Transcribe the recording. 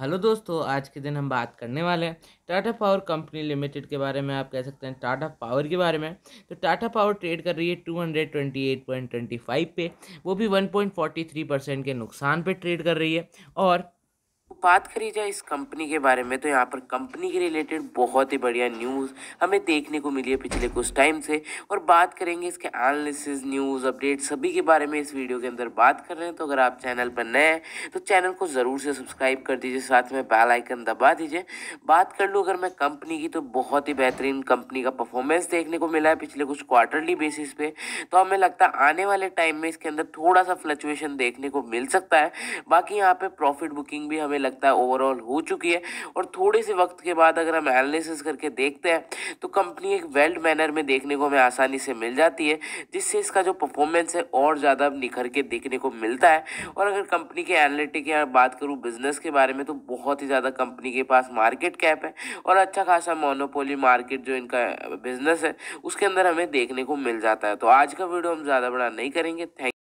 hello दोस्तों आज के दिन हम बात करने वाले हैं टाटा पावर कंपनी लिमिटेड के बारे में आप कह सकते हैं टाटा पावर के बारे में तो टाटा पावर ट्रेड कर रही है two hundred twenty twenty eight point five पे वो भी one point forty three percent के नुकसान पे ट्रेड कर रही है और बात करी जाए इस कंपनी के बारे में तो यहाँ पर कंपनी के रिलेटेड बहुत ही बढ़िया न्यूज़ हमें देखने को मिली है पिछले कुछ टाइम से और बात करेंगे इसके एनालिसिस न्यूज़ अपडेट सभी के बारे में इस वीडियो के अंदर बात कर रहे हैं तो अगर आप चैनल पर नए हैं तो चैनल को ज़रूर से सब्सक्राइब कर दीजिए साथ में बैल आइकन दबा दीजिए बात कर लूँ अगर मैं कंपनी की तो बहुत ही बेहतरीन कंपनी का परफॉर्मेंस देखने को मिला है पिछले कुछ क्वार्टरली बेसिस पे तो हमें लगता है आने वाले टाइम में इसके अंदर थोड़ा सा फ्लक्चुएशन देखने को मिल सकता है बाकी यहाँ पर प्रॉफिट बुकिंग भी हमें लगता है ओवरऑल हो चुकी है और थोड़े से वक्त के बाद अगर हम एनालिसिस करके देखते हैं तो कंपनी एक वेल्ड मैनर में देखने को हमें आसानी से मिल जाती है जिससे इसका जो परफॉर्मेंस है और ज़्यादा निखर के देखने को मिलता है और अगर कंपनी के एनालिटिक या बात करूँ बिजनेस के बारे में तो बहुत ही ज़्यादा कंपनी के पास मार्केट कैप है और अच्छा खासा मोनोपोली मार्केट जो इनका बिजनेस है उसके अंदर हमें देखने को मिल जाता है तो आज का वीडियो हम ज़्यादा बड़ा नहीं करेंगे थैंक